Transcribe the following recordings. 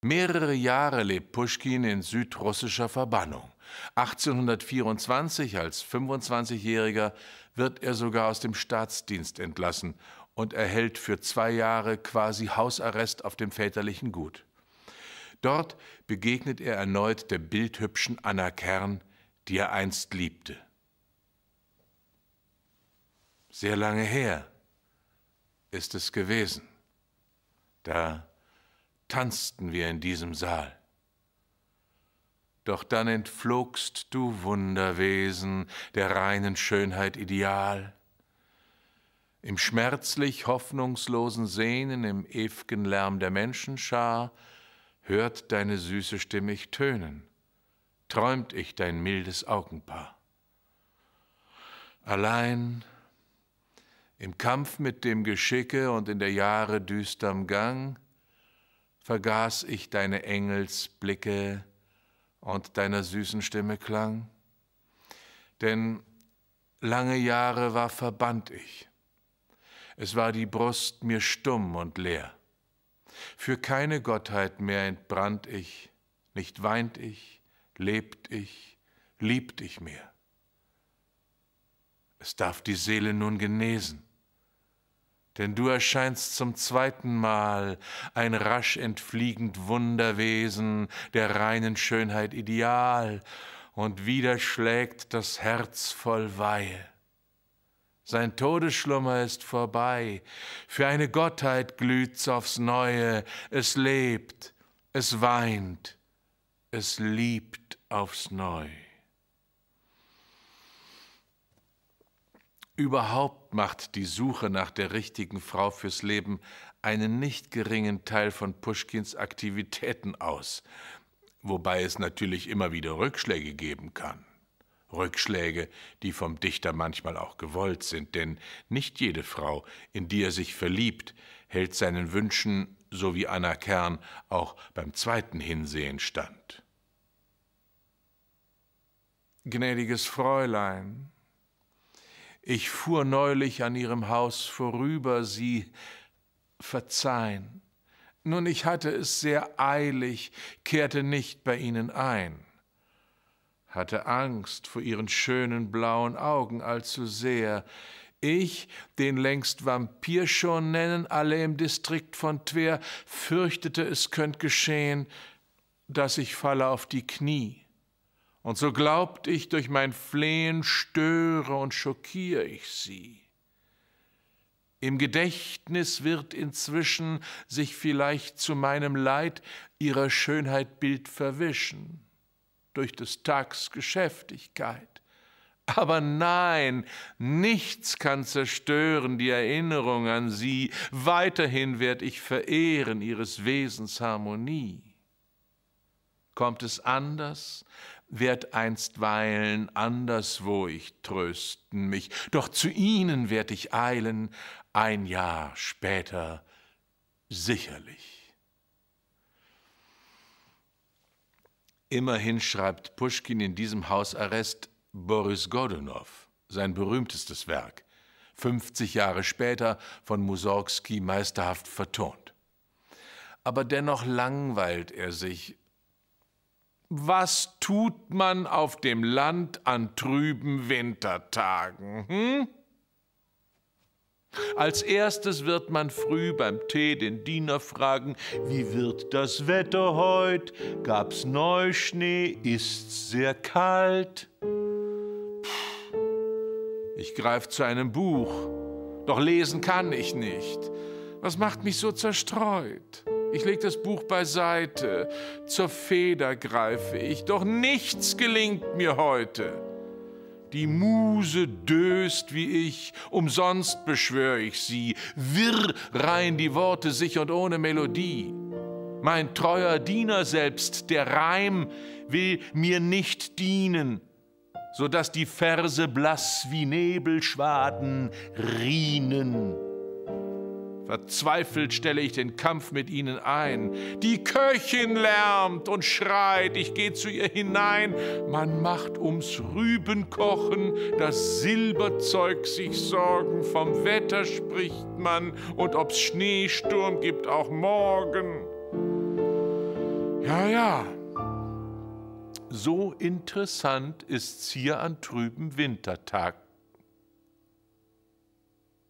Mehrere Jahre lebt Puschkin in südrussischer Verbannung. 1824 als 25-Jähriger wird er sogar aus dem Staatsdienst entlassen und erhält für zwei Jahre quasi Hausarrest auf dem väterlichen Gut. Dort begegnet er erneut der bildhübschen Anna Kern, die er einst liebte. Sehr lange her ist es gewesen. Da tanzten wir in diesem Saal. Doch dann entflogst du Wunderwesen der reinen Schönheit ideal. Im schmerzlich hoffnungslosen Sehnen, im ew'gen Lärm der Menschenschar, hört deine süße Stimme ich tönen, träumt ich dein mildes Augenpaar. Allein im Kampf mit dem Geschicke und in der Jahre düsterm Gang, vergaß ich deine Engelsblicke und deiner süßen Stimme Klang? Denn lange Jahre war verbannt ich. Es war die Brust mir stumm und leer. Für keine Gottheit mehr entbrannt ich, nicht weint ich, lebt ich, liebt ich mehr. Es darf die Seele nun genesen denn du erscheinst zum zweiten Mal, ein rasch entfliegend Wunderwesen, der reinen Schönheit ideal, und wieder schlägt das Herz voll Weihe. Sein Todesschlummer ist vorbei, für eine Gottheit glüht's aufs Neue, es lebt, es weint, es liebt aufs Neue. Überhaupt macht die Suche nach der richtigen Frau fürs Leben einen nicht geringen Teil von Puschkins Aktivitäten aus, wobei es natürlich immer wieder Rückschläge geben kann. Rückschläge, die vom Dichter manchmal auch gewollt sind, denn nicht jede Frau, in die er sich verliebt, hält seinen Wünschen, so wie Anna Kern, auch beim zweiten Hinsehen stand. Gnädiges Fräulein, ich fuhr neulich an ihrem Haus vorüber, sie verzeihen. Nun, ich hatte es sehr eilig, kehrte nicht bei ihnen ein, hatte Angst vor ihren schönen blauen Augen allzu sehr. Ich, den längst Vampir schon nennen, alle im Distrikt von Twer, fürchtete, es könnt geschehen, dass ich falle auf die Knie. Und so glaubt ich, durch mein Flehen störe und schockiere ich sie. Im Gedächtnis wird inzwischen sich vielleicht zu meinem Leid ihrer Schönheit Bild verwischen, durch des Tags Geschäftigkeit. Aber nein, nichts kann zerstören die Erinnerung an sie, weiterhin werd ich verehren ihres Wesens Harmonie. Kommt es anders, wird einstweilen anderswo ich trösten mich, doch zu ihnen werd ich eilen, ein Jahr später sicherlich. Immerhin schreibt Puschkin in diesem Hausarrest Boris Godunow, sein berühmtestes Werk, 50 Jahre später von Mussorgsky meisterhaft vertont. Aber dennoch langweilt er sich was tut man auf dem Land an trüben Wintertagen? Hm? Als erstes wird man früh beim Tee den Diener fragen, wie wird das Wetter heut? Gab's Neuschnee? Ist's sehr kalt? Ich greif zu einem Buch, doch lesen kann ich nicht. Was macht mich so zerstreut? Ich lege das Buch beiseite, zur Feder greife ich, doch nichts gelingt mir heute. Die Muse döst wie ich, umsonst beschwör ich sie, wirr rein die Worte sich und ohne Melodie. Mein treuer Diener selbst, der Reim, will mir nicht dienen, so dass die Verse blass wie Nebelschwaden rienen. Verzweifelt stelle ich den Kampf mit ihnen ein. Die Köchin lärmt und schreit, ich gehe zu ihr hinein. Man macht ums Rübenkochen, das Silberzeug sich Sorgen. Vom Wetter spricht man und ob's Schneesturm gibt auch morgen. Ja, ja. So interessant ist's hier an trüben Wintertag.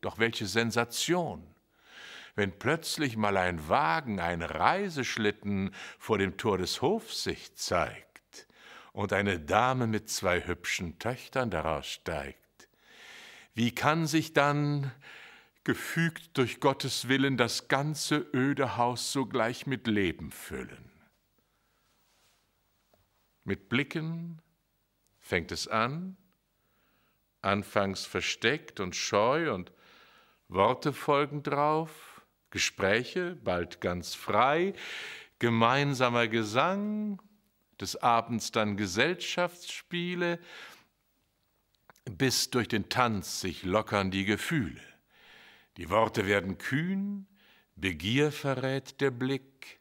Doch welche Sensation! wenn plötzlich mal ein Wagen, ein Reiseschlitten vor dem Tor des Hofs sich zeigt und eine Dame mit zwei hübschen Töchtern daraus steigt. Wie kann sich dann, gefügt durch Gottes Willen, das ganze öde Haus sogleich mit Leben füllen? Mit Blicken fängt es an, anfangs versteckt und scheu und Worte folgen drauf, Gespräche, bald ganz frei, gemeinsamer Gesang, des Abends dann Gesellschaftsspiele, bis durch den Tanz sich lockern die Gefühle. Die Worte werden kühn, Begier verrät der Blick,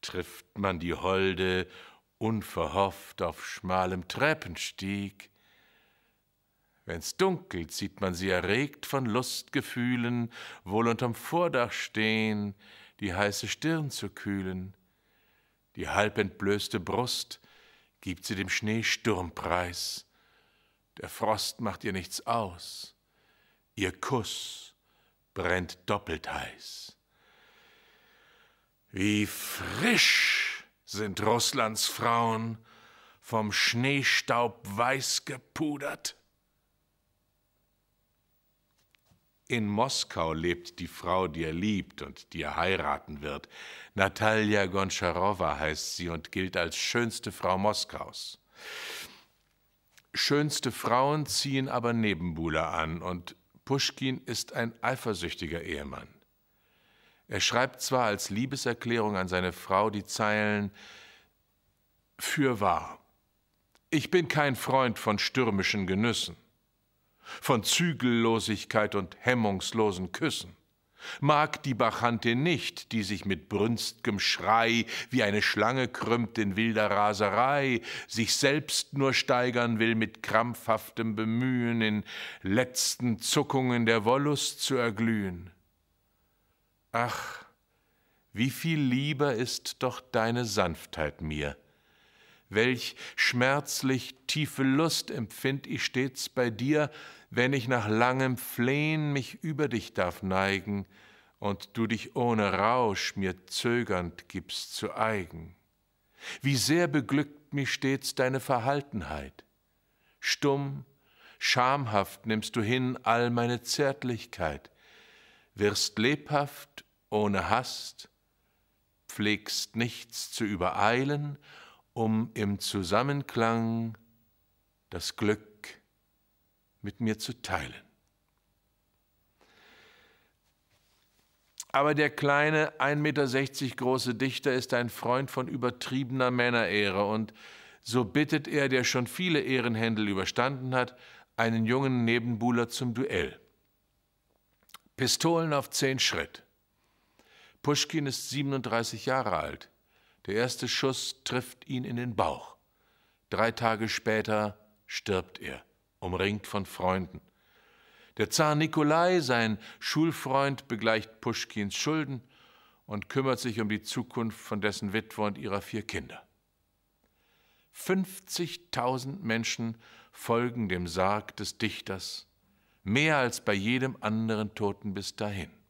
trifft man die Holde unverhofft auf schmalem Treppenstieg, Wenn's dunkel, sieht man sie erregt von Lustgefühlen, wohl unterm Vordach stehen, die heiße Stirn zu kühlen. Die halb entblößte Brust gibt sie dem Schneesturm preis. Der Frost macht ihr nichts aus. Ihr Kuss brennt doppelt heiß. Wie frisch sind Russlands Frauen, vom Schneestaub weiß gepudert. In Moskau lebt die Frau, die er liebt und die er heiraten wird. Natalia Goncharowa heißt sie und gilt als schönste Frau Moskaus. Schönste Frauen ziehen aber Nebenbuhler an und Puschkin ist ein eifersüchtiger Ehemann. Er schreibt zwar als Liebeserklärung an seine Frau die Zeilen Fürwahr, ich bin kein Freund von stürmischen Genüssen von Zügellosigkeit und hemmungslosen Küssen. Mag die Bacchantin nicht, die sich mit brünstgem Schrei wie eine Schlange krümmt in wilder Raserei, sich selbst nur steigern will mit krampfhaftem Bemühen, in letzten Zuckungen der Wollust zu erglühen. Ach, wie viel lieber ist doch deine Sanftheit mir, Welch schmerzlich tiefe Lust empfind ich stets bei dir, wenn ich nach langem Flehen mich über dich darf neigen und du dich ohne Rausch mir zögernd gibst zu eigen. Wie sehr beglückt mich stets deine Verhaltenheit. Stumm, schamhaft nimmst du hin all meine Zärtlichkeit, wirst lebhaft ohne Hast, pflegst nichts zu übereilen um im Zusammenklang das Glück mit mir zu teilen. Aber der kleine, 1,60 Meter große Dichter ist ein Freund von übertriebener Männerehre und so bittet er, der schon viele Ehrenhändel überstanden hat, einen jungen Nebenbuhler zum Duell. Pistolen auf zehn Schritt. Puschkin ist 37 Jahre alt. Der erste Schuss trifft ihn in den Bauch. Drei Tage später stirbt er, umringt von Freunden. Der Zar Nikolai, sein Schulfreund, begleicht Puschkins Schulden und kümmert sich um die Zukunft von dessen Witwe und ihrer vier Kinder. 50.000 Menschen folgen dem Sarg des Dichters, mehr als bei jedem anderen Toten bis dahin.